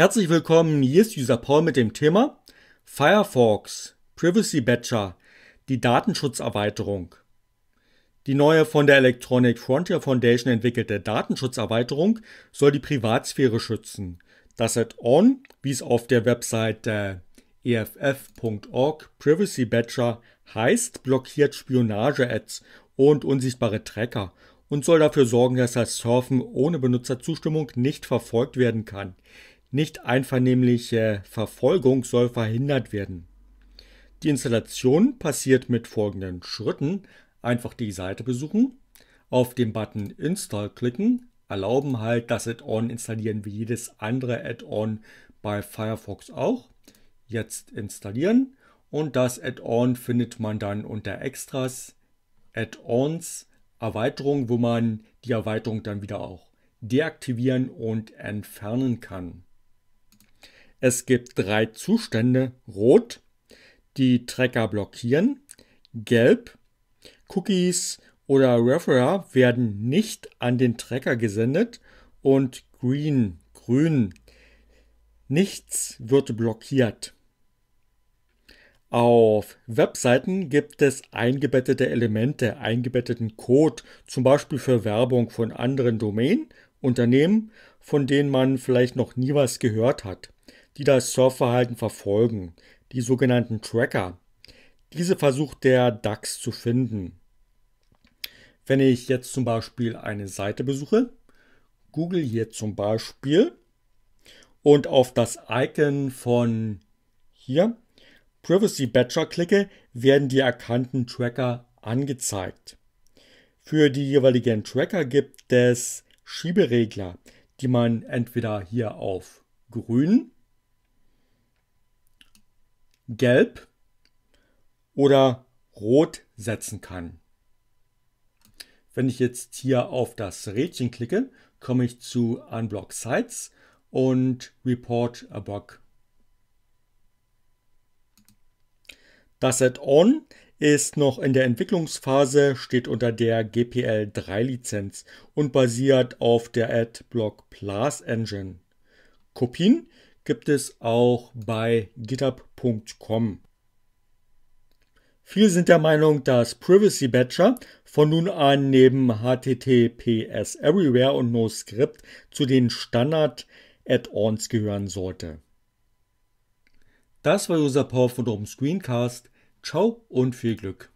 Herzlich willkommen, hier ist User Paul mit dem Thema Firefox Privacy Badger, die Datenschutzerweiterung. Die neue von der Electronic Frontier Foundation entwickelte Datenschutzerweiterung soll die Privatsphäre schützen. Das Add-on, wie es auf der Webseite EFF.org e Privacy Badger heißt, blockiert Spionage-Ads und unsichtbare Tracker und soll dafür sorgen, dass das Surfen ohne Benutzerzustimmung nicht verfolgt werden kann. Nicht einvernehmliche Verfolgung soll verhindert werden. Die Installation passiert mit folgenden Schritten. Einfach die Seite besuchen, auf den Button Install klicken, erlauben halt das Add-on installieren wie jedes andere Add-on bei Firefox auch. Jetzt installieren und das Add-on findet man dann unter Extras, Add-ons, Erweiterung, wo man die Erweiterung dann wieder auch deaktivieren und entfernen kann. Es gibt drei Zustände. Rot, die Tracker blockieren. Gelb, Cookies oder Referrer werden nicht an den Tracker gesendet. Und Green, grün, nichts wird blockiert. Auf Webseiten gibt es eingebettete Elemente, eingebetteten Code, zum Beispiel für Werbung von anderen Domänen, Unternehmen, von denen man vielleicht noch nie was gehört hat die das Surfverhalten verfolgen, die sogenannten Tracker. Diese versucht der DAX zu finden. Wenn ich jetzt zum Beispiel eine Seite besuche, google hier zum Beispiel und auf das Icon von hier Privacy Badger klicke, werden die erkannten Tracker angezeigt. Für die jeweiligen Tracker gibt es Schieberegler, die man entweder hier auf grün gelb oder rot setzen kann. Wenn ich jetzt hier auf das Rädchen klicke, komme ich zu Unblock Sites und Report a Bug. Das Add-on ist noch in der Entwicklungsphase, steht unter der GPL 3 Lizenz und basiert auf der AdBlock Plus Engine. Kopien gibt es auch bei GitHub Privacy.com. Viele sind der Meinung, dass Privacy Badger von nun an neben HTTPS Everywhere und NoScript zu den Standard-Add-ons gehören sollte. Das war User Power von unserem Screencast. Ciao und viel Glück.